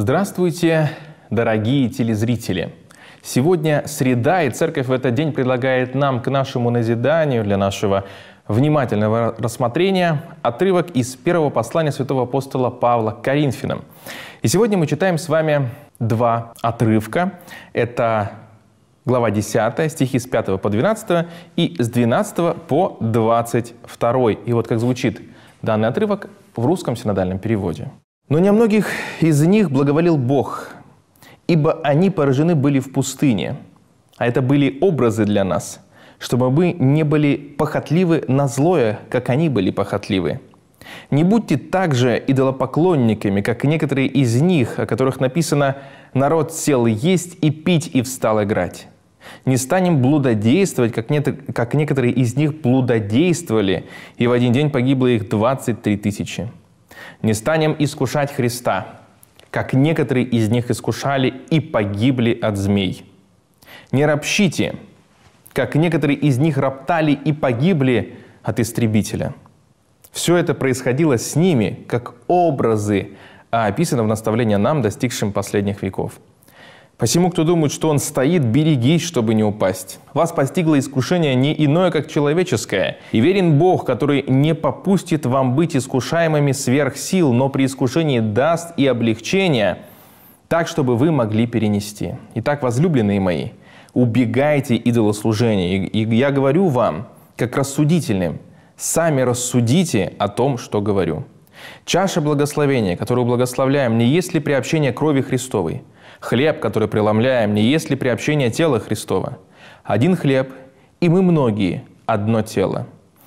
Здравствуйте, дорогие телезрители! Сегодня среда, и церковь в этот день предлагает нам к нашему назиданию, для нашего внимательного рассмотрения, отрывок из первого послания святого апостола Павла к Коринфянам. И сегодня мы читаем с вами два отрывка. Это глава 10, стихи с 5 по 12 и с 12 по 22. И вот как звучит данный отрывок в русском синодальном переводе. Но не о многих из них благоволил Бог, ибо они поражены были в пустыне. А это были образы для нас, чтобы мы не были похотливы на злое, как они были похотливы. Не будьте также идолопоклонниками, как некоторые из них, о которых написано «народ сел есть и пить и встал играть». Не станем блудодействовать, как, нет, как некоторые из них блудодействовали, и в один день погибло их 23 тысячи. Не станем искушать Христа, как некоторые из них искушали и погибли от змей. Не ропщите, как некоторые из них роптали и погибли от истребителя. Все это происходило с ними, как образы, а описано в наставлении нам, достигшим последних веков – Посему, кто думает, что он стоит, берегись, чтобы не упасть. Вас постигло искушение не иное, как человеческое. И верен Бог, который не попустит вам быть искушаемыми сверх сил, но при искушении даст и облегчение, так, чтобы вы могли перенести. Итак, возлюбленные мои, убегайте идолослужения. И я говорю вам, как рассудительным, сами рассудите о том, что говорю. Чаша благословения, которую благословляем, не есть ли приобщение крови Христовой – Хлеб, который преломляем, не есть ли приобщение тела Христова? Один хлеб, и мы многие – одно тело.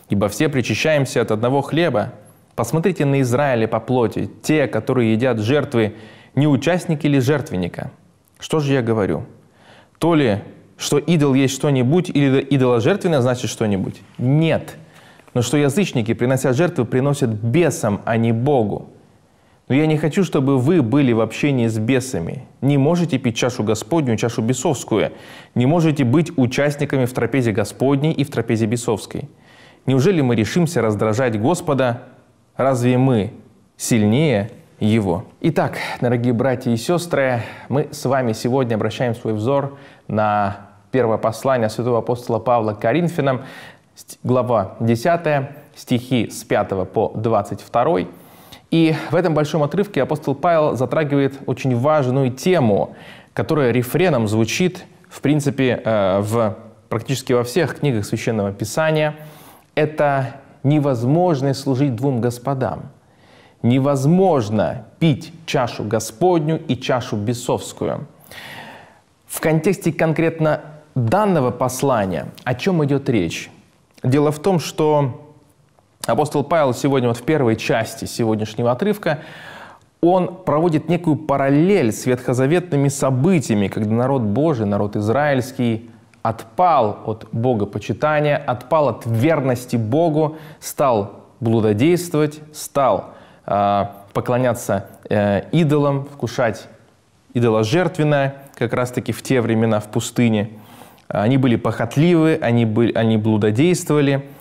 Ибо все причащаемся от одного хлеба. Посмотрите на Израиле по плоти, те, которые едят жертвы, не участники ли жертвенника? Что же я говорю? То ли, что идол есть что-нибудь, или идоложертвенное значит что-нибудь? Нет. Но что язычники, принося жертвы, приносят бесам, а не Богу. Но я не хочу, чтобы вы были в общении с бесами. Не можете пить чашу Господню, чашу бесовскую. Не можете быть участниками в трапезе Господней и в трапезе бесовской. Неужели мы решимся раздражать Господа? Разве мы сильнее Его? Итак, дорогие братья и сестры, мы с вами сегодня обращаем свой взор на первое послание святого апостола Павла к Коринфянам, глава 10, стихи с 5 по 22. И в этом большом отрывке апостол Павел затрагивает очень важную тему, которая рефреном звучит, в принципе, э, в, практически во всех книгах Священного Писания. Это невозможно служить двум господам. Невозможно пить чашу Господню и чашу бесовскую. В контексте конкретно данного послания о чем идет речь? Дело в том, что Апостол Павел сегодня, вот в первой части сегодняшнего отрывка, он проводит некую параллель с ветхозаветными событиями, когда народ Божий, народ израильский отпал от богопочитания, отпал от верности Богу, стал блудодействовать, стал э, поклоняться э, идолам, вкушать идоложертвенное, как раз-таки в те времена в пустыне. Они были похотливы, они, были, они блудодействовали –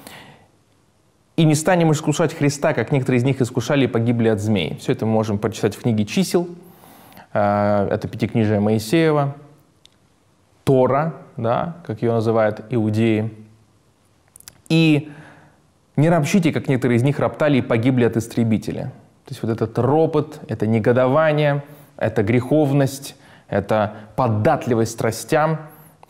и не станем искушать Христа, как некоторые из них искушали и погибли от змей. Все это мы можем прочитать в книге «Чисел». А, это пятикнижие Моисеева. Тора, да, как ее называют иудеи. И не ропщите, как некоторые из них роптали и погибли от истребителя. То есть вот этот ропот, это негодование, это греховность, это податливость страстям,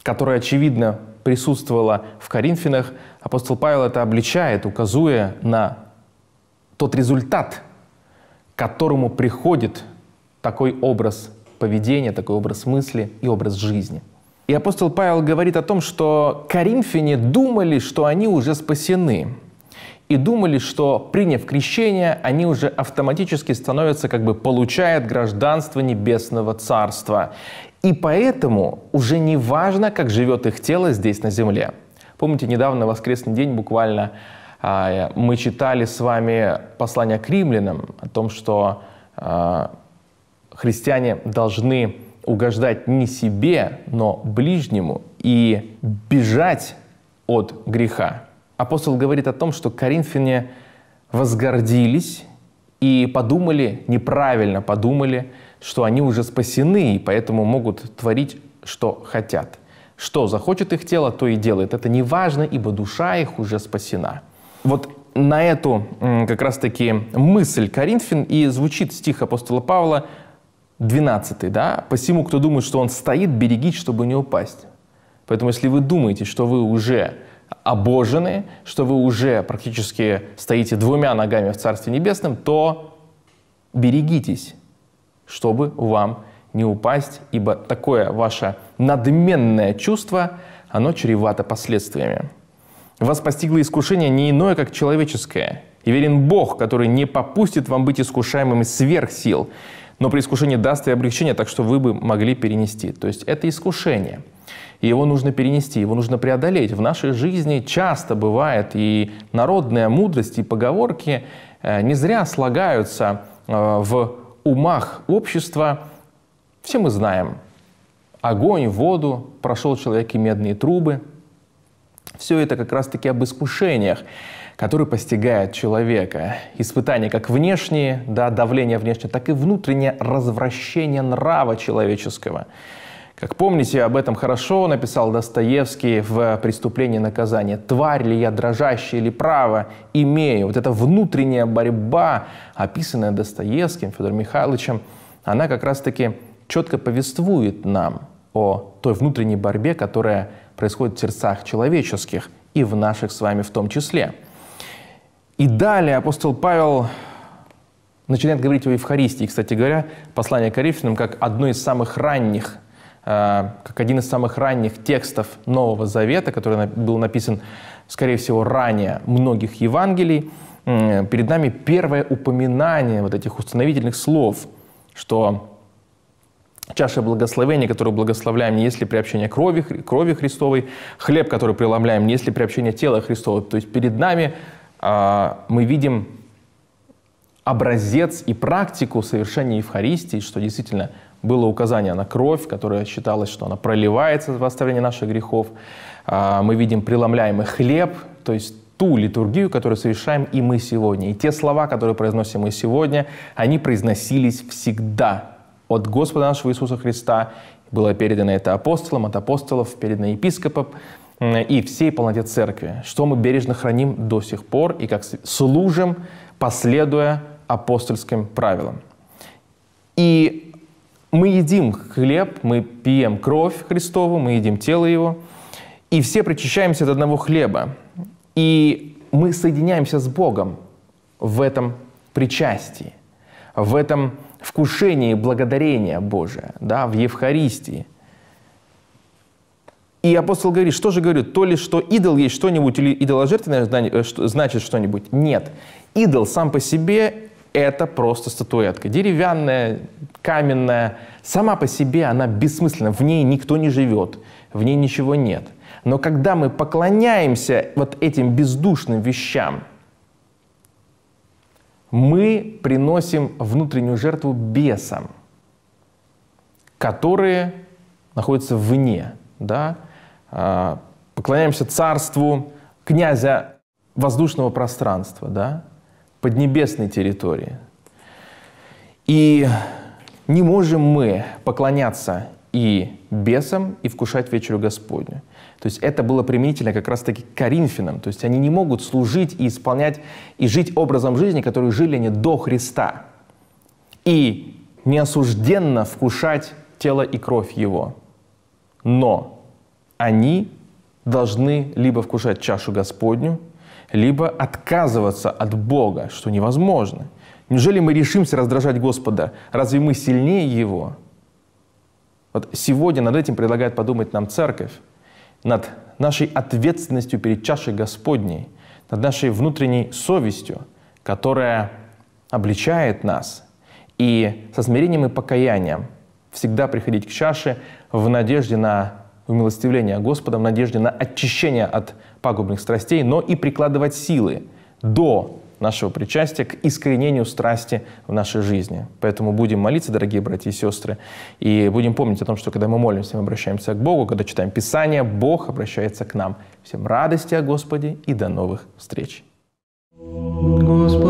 которая, очевидно, присутствовала в Коринфянах, апостол Павел это обличает, указуя на тот результат, к которому приходит такой образ поведения, такой образ мысли и образ жизни. И апостол Павел говорит о том, что коринфяне думали, что они уже спасены, и думали, что, приняв крещение, они уже автоматически становятся, как бы получают гражданство Небесного Царства. И поэтому уже не важно, как живет их тело здесь на земле. Помните, недавно, воскресный день, буквально а, мы читали с вами послание к римлянам о том, что а, христиане должны угождать не себе, но ближнему и бежать от греха. Апостол говорит о том, что коринфяне возгордились и подумали, неправильно подумали, что они уже спасены и поэтому могут творить, что хотят. Что захочет их тело, то и делает. Это не важно, ибо душа их уже спасена. Вот на эту как раз-таки мысль Коринфян и звучит стих апостола Павла 12, да? «Посему, кто думает, что он стоит, берегите, чтобы не упасть». Поэтому если вы думаете, что вы уже обожены, что вы уже практически стоите двумя ногами в Царстве Небесном, то берегитесь, чтобы вам не упасть, ибо такое ваше надменное чувство, оно чревато последствиями. Вас постигло искушение не иное, как человеческое. И верен Бог, который не попустит вам быть искушаемым сверх сил, но при искушении даст и облегчение, так что вы бы могли перенести. То есть это искушение. И его нужно перенести, его нужно преодолеть. В нашей жизни часто бывает и народная мудрость, и поговорки э, не зря слагаются э, в умах общества все мы знаем. Огонь, воду, прошел человек и медные трубы. Все это как раз-таки об искушениях, которые постигают человека. Испытания как внешние, да, давление внешнее, так и внутреннее развращение нрава человеческого. Как помните, об этом хорошо написал Достоевский в «Преступлении и наказание». «Тварь ли я, дрожащая или право имею?» Вот эта внутренняя борьба, описанная Достоевским, Федором Михайловичем, она как раз-таки четко повествует нам о той внутренней борьбе, которая происходит в сердцах человеческих и в наших с вами в том числе. И далее апостол Павел начинает говорить о Евхаристии. Кстати говоря, послание к Коринфянам как одно из самых ранних Э, как один из самых ранних текстов Нового Завета, который был написан, скорее всего, ранее многих Евангелий, перед нами первое упоминание вот этих установительных слов, что чаша благословения, которую благословляем, не если приобщение крови, крови Христовой, хлеб, который преломляем, не если приобщение тела Христова. То есть перед нами а, мы видим образец и практику совершения Евхаристии, что действительно – было указание на кровь, которая считалось, что она проливается в оставление наших грехов. А, мы видим преломляемый хлеб, то есть ту литургию, которую совершаем и мы сегодня. И те слова, которые произносим мы сегодня, они произносились всегда от Господа нашего Иисуса Христа. Было передано это апостолам, от апостолов передано епископам и всей полноте церкви, что мы бережно храним до сих пор и как служим, последуя апостольским правилам. И мы едим хлеб, мы пьем кровь Христову, мы едим тело Его, и все причащаемся от одного хлеба. И мы соединяемся с Богом в этом причастии, в этом вкушении благодарения Божия, да, в Евхаристии. И апостол говорит, что же говорит? то ли что идол есть что-нибудь или идоложертвенное значит что-нибудь? Нет. Идол сам по себе это просто статуэтка. Деревянная, каменная, сама по себе она бессмысленна, в ней никто не живет, в ней ничего нет. Но когда мы поклоняемся вот этим бездушным вещам, мы приносим внутреннюю жертву бесам, которые находятся вне. Да? А, поклоняемся царству князя воздушного пространства. Да? поднебесной территории. И не можем мы поклоняться и бесам, и вкушать вечерю Господню. То есть это было применительно как раз-таки к коринфянам. То есть они не могут служить и исполнять, и жить образом жизни, который жили они до Христа. И неосужденно вкушать тело и кровь Его. Но они должны либо вкушать чашу Господню, либо отказываться от Бога, что невозможно. Неужели мы решимся раздражать Господа? Разве мы сильнее Его? Вот сегодня над этим предлагает подумать нам церковь, над нашей ответственностью перед чашей Господней, над нашей внутренней совестью, которая обличает нас. И со смирением и покаянием всегда приходить к чаше в надежде на умилостивления Господом, надежде на очищение от пагубных страстей, но и прикладывать силы до нашего причастия к искоренению страсти в нашей жизни. Поэтому будем молиться, дорогие братья и сестры, и будем помнить о том, что когда мы молимся, мы обращаемся к Богу, когда читаем Писание, Бог обращается к нам. Всем радости о Господе и до новых встреч. Господи.